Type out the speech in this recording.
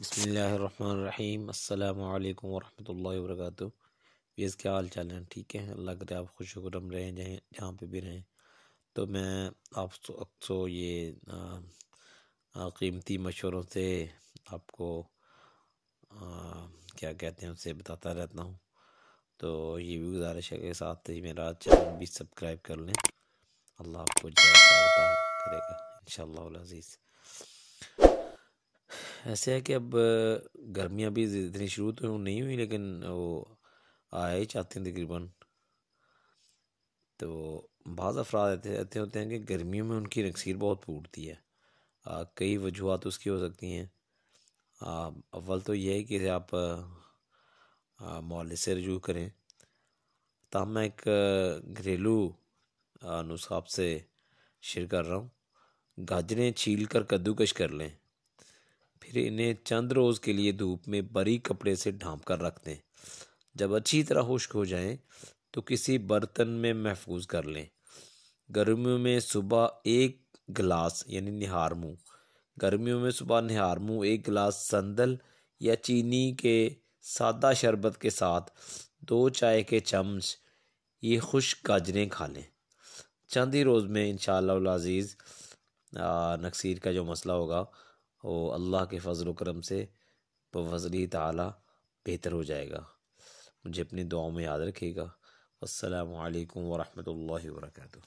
بسم اللہ الرحمن الرحیم السلام علیکم ورحمۃ اللہ وبرکاتہ ویز کیا حال چال ہیں ٹھیک ہے اللہ کرے آپ خوش و گرم رہیں جہاں جہاں پہ بھی رہیں تو میں آپ سو یہ قیمتی مشوروں سے آپ کو کیا کہتے ہیں اسے بتاتا رہتا ہوں تو یہ بھی گزارش ہے کہ ساتھ ہی میرا چینل بھی سبسکرائب کر لیں اللہ آپ کو کرے گا ان شاء اللہ عزیز ایسے ہے کہ اب گرمیاں بھی اتنی شروع تو نہیں ہوئی لیکن وہ آیا ہی چاہتے ہیں تقریباً تو بعض افراد ایسے ہوتے ہیں کہ گرمیوں میں ان کی نقصیر بہت پوٹتی ہے کئی وجوہات اس کی ہو سکتی ہیں اول تو یہ ہے کہ آپ معالذے سے رجوع کریں تاہم میں ایک گھریلو نسخہ آپ سے شیئر کر رہا ہوں گاجریں چھیل کر کدو کش کر لیں پھر انہیں چند روز کے لیے دھوپ میں بری کپڑے سے ڈھانپ کر رکھ دیں جب اچھی طرح خشک ہو جائیں تو کسی برتن میں محفوظ کر لیں گرمیوں میں صبح ایک گلاس یعنی نہار منہ گرمیوں میں صبح نہار منہ ایک گلاس سندل یا چینی کے سادہ شربت کے ساتھ دو چائے کے چمچ یہ خشک گاجریں کھا لیں چند ہی روز میں انشاءاللہ شاء اللہ عزیز نقصیر کا جو مسئلہ ہوگا وہ اللہ کے فضل و کرم سے وزری تعالیٰ بہتر ہو جائے گا مجھے اپنی دعاؤں میں یاد رکھیے گا السلام علیکم ورحمۃ اللہ وبرکاتہ